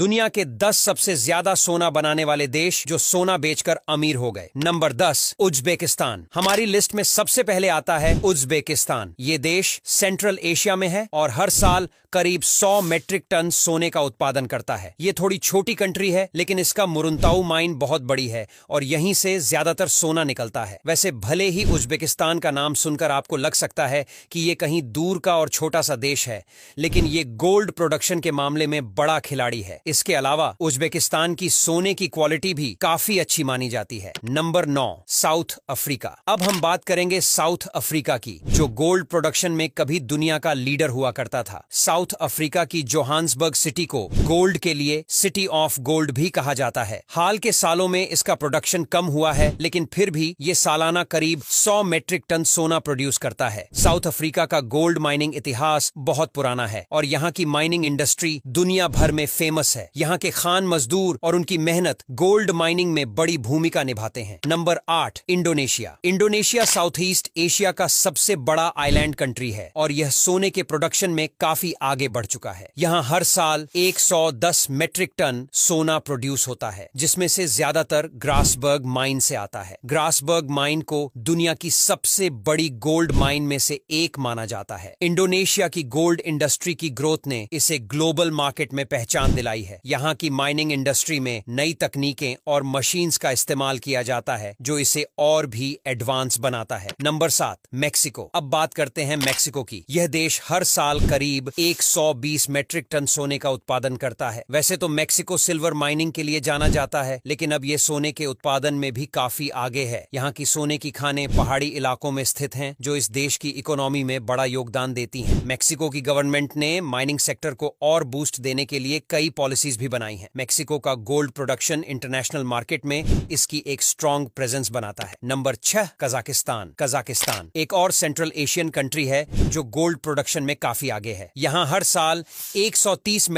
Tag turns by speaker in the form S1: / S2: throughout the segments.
S1: दुनिया के 10 सबसे ज्यादा सोना बनाने वाले देश जो सोना बेचकर अमीर हो गए नंबर 10 उज्बेकिस्तान हमारी लिस्ट में सबसे पहले आता है उज्बेकिस्तान ये देश सेंट्रल एशिया में है और हर साल करीब 100 मेट्रिक टन सोने का उत्पादन करता है ये थोड़ी छोटी कंट्री है लेकिन इसका मुरुंताऊ माइन बहुत बड़ी है और यहीं से ज्यादातर सोना निकलता है वैसे भले ही उज्बेकिस्तान का नाम सुनकर आपको लग सकता है कि ये कहीं दूर का और छोटा सा देश है लेकिन ये गोल्ड प्रोडक्शन के मामले में बड़ा खिलाड़ी है इसके अलावा उज्बेकिस्तान की सोने की क्वालिटी भी काफी अच्छी मानी जाती है नंबर नौ साउथ अफ्रीका अब हम बात करेंगे साउथ अफ्रीका की जो गोल्ड प्रोडक्शन में कभी दुनिया का लीडर हुआ करता था साउथ अफ्रीका की जोहान्सबर्ग सिटी को गोल्ड के लिए सिटी ऑफ गोल्ड भी कहा जाता है हाल के सालों में इसका प्रोडक्शन कम हुआ है लेकिन फिर भी ये सालाना करीब 100 मेट्रिक टन सोना प्रोड्यूस करता है साउथ अफ्रीका का गोल्ड माइनिंग इतिहास बहुत पुराना है और यहाँ की माइनिंग इंडस्ट्री दुनिया भर में फेमस है यहाँ के खान मजदूर और उनकी मेहनत गोल्ड माइनिंग में बड़ी भूमिका निभाते हैं नंबर आठ Indonesia Indonesia South East Asia का सबसे बड़ा आइलैंड कंट्री है और यह सोने के प्रोडक्शन में काफी आगे बढ़ चुका है यहाँ हर साल 110 मेट्रिक टन सोना प्रोड्यूस होता है जिसमें से ज्यादातर ग्रासबर्ग माइन से आता है ग्रासबर्ग माइन को दुनिया की सबसे बड़ी गोल्ड माइन में से एक माना जाता है इंडोनेशिया की गोल्ड इंडस्ट्री की ग्रोथ ने इसे ग्लोबल मार्केट में पहचान दिलाई लाई है यहाँ की माइनिंग इंडस्ट्री में नई तकनीकें और मशीन्स का इस्तेमाल किया जाता है जो इसे और भी एडवांस बनाता है नंबर सात मेक्सिको अब बात करते हैं मेक्सिको की यह देश हर साल करीब 120 मेट्रिक टन सोने का उत्पादन करता है वैसे तो मेक्सिको सिल्वर माइनिंग के लिए जाना जाता है लेकिन अब ये सोने के उत्पादन में भी काफी आगे है यहाँ की सोने की खाने पहाड़ी इलाकों में स्थित है जो इस देश की इकोनॉमी में बड़ा योगदान देती है मेक्सिको की गवर्नमेंट ने माइनिंग सेक्टर को और बूस्ट देने के लिए कई पॉलिसीज भी बनाई हैं मेक्सिको का गोल्ड प्रोडक्शन इंटरनेशनल मार्केट में इसकी एक स्ट्रॉन्ग प्रेजेंस बनाता है नंबर छह कजाकिस्तान कजाकिस्तान एक और सेंट्रल एशियन कंट्री है जो गोल्ड प्रोडक्शन में काफी आगे है यहाँ हर साल एक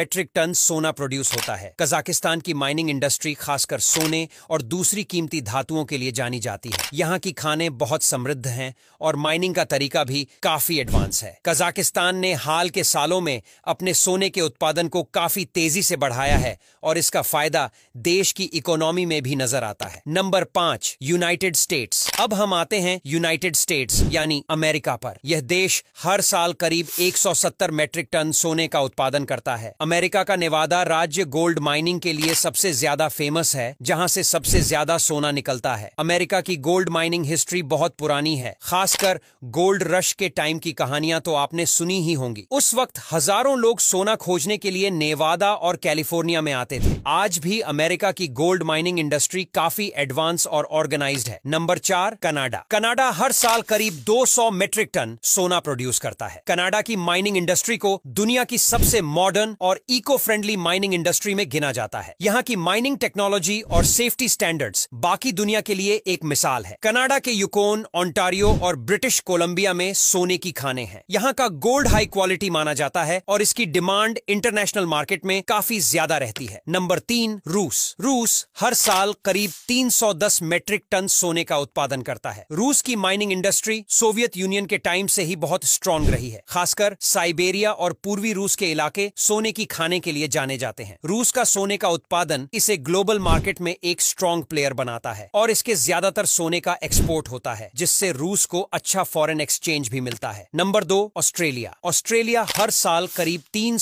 S1: मेट्रिक टन सोना प्रोड्यूस होता है कजाकिस्तान की माइनिंग इंडस्ट्री खासकर सोने और दूसरी कीमती धातुओं के लिए जानी जाती है यहाँ की खाने बहुत समृद्ध हैं और माइनिंग का तरीका भी काफी एडवांस है कजाकिस्तान ने हाल के सालों में अपने सोने के उत्पादन को काफी तेजी से से बढ़ाया है और इसका फायदा देश की इकोनॉमी में भी नजर आता है नंबर पांच यूनाइटेड स्टेट्स अब हम आते हैं यूनाइटेड स्टेट्स यानी अमेरिका पर यह देश हर साल करीब 170 मैट्रिक टन सोने का उत्पादन करता है अमेरिका का नेवादा राज्य गोल्ड माइनिंग के लिए सबसे ज्यादा फेमस है जहाँ से सबसे ज्यादा सोना निकलता है अमेरिका की गोल्ड माइनिंग हिस्ट्री बहुत पुरानी है खासकर गोल्ड रश के टाइम की कहानियां तो आपने सुनी ही होंगी उस वक्त हजारों लोग सोना खोजने के लिए नेवादा और कैलिफोर्निया में आते थे आज भी अमेरिका की गोल्ड माइनिंग इंडस्ट्री काफी एडवांस और ऑर्गेनाइज्ड है नंबर चार कनाडा कनाडा हर साल करीब 200 मेट्रिक टन सोना प्रोड्यूस करता है कनाडा की माइनिंग इंडस्ट्री को दुनिया की सबसे मॉडर्न और इको फ्रेंडली माइनिंग इंडस्ट्री में गिना जाता है यहाँ की माइनिंग टेक्नोलॉजी और सेफ्टी स्टैंडर्ड्स बाकी दुनिया के लिए एक मिसाल है कनाडा के यूकोन ऑन्टारियो और ब्रिटिश कोलंबिया में सोने की खाने हैं यहाँ का गोल्ड हाई क्वालिटी माना जाता है और इसकी डिमांड इंटरनेशनल मार्केट में काफी काफी ज्यादा रहती है नंबर तीन रूस रूस हर साल करीब 310 मेट्रिक टन सोने का उत्पादन करता है रूस की माइनिंग इंडस्ट्री सोवियत यूनियन के टाइम से ही बहुत स्ट्रांग रही है खासकर साइबेरिया और पूर्वी रूस के इलाके सोने की खाने के लिए जाने जाते हैं रूस का सोने का उत्पादन इसे ग्लोबल मार्केट में एक स्ट्रॉन्ग प्लेयर बनाता है और इसके ज्यादातर सोने का एक्सपोर्ट होता है जिससे रूस को अच्छा फॉरेन एक्सचेंज भी मिलता है नंबर दो ऑस्ट्रेलिया ऑस्ट्रेलिया हर साल करीब तीन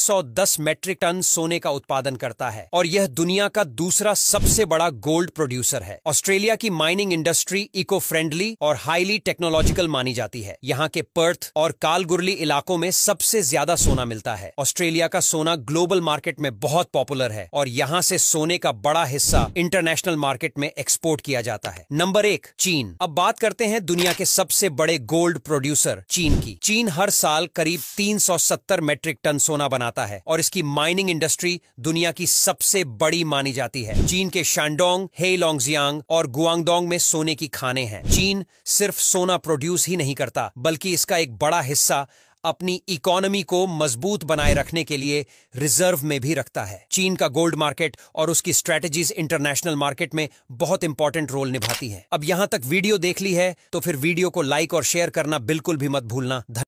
S1: मेट्रिक टन सोने का उत्पादन करता है और यह दुनिया का दूसरा सबसे बड़ा गोल्ड प्रोड्यूसर है ऑस्ट्रेलिया की माइनिंग इंडस्ट्री इको फ्रेंडली और हाईली टेक्नोलॉजिकल मानी जाती है यहाँ के पर्थ और कालगुरली इलाकों में सबसे ज्यादा सोना मिलता है ऑस्ट्रेलिया का सोना ग्लोबल मार्केट में बहुत पॉपुलर है और यहाँ से सोने का बड़ा हिस्सा इंटरनेशनल मार्केट में एक्सपोर्ट किया जाता है नंबर एक चीन अब बात करते हैं दुनिया के सबसे बड़े गोल्ड प्रोड्यूसर चीन की चीन हर साल करीब 370 मेट्रिक टन सोना बनाता है और इसकी माइनिंग इंडस्ट्री दुनिया की सबसे बड़ी मानी जाती है चीन के शांडोंग हे हेलोंगजियांग और गुआंगडोंग में सोने की खाने हैं चीन सिर्फ सोना प्रोड्यूस ही नहीं करता बल्कि इसका एक बड़ा हिस्सा अपनी इकोनॉमी को मजबूत बनाए रखने के लिए रिजर्व में भी रखता है चीन का गोल्ड मार्केट और उसकी स्ट्रेटजीज इंटरनेशनल मार्केट में बहुत इंपॉर्टेंट रोल निभाती है अब यहां तक वीडियो देख ली है तो फिर वीडियो को लाइक और शेयर करना बिल्कुल भी मत भूलना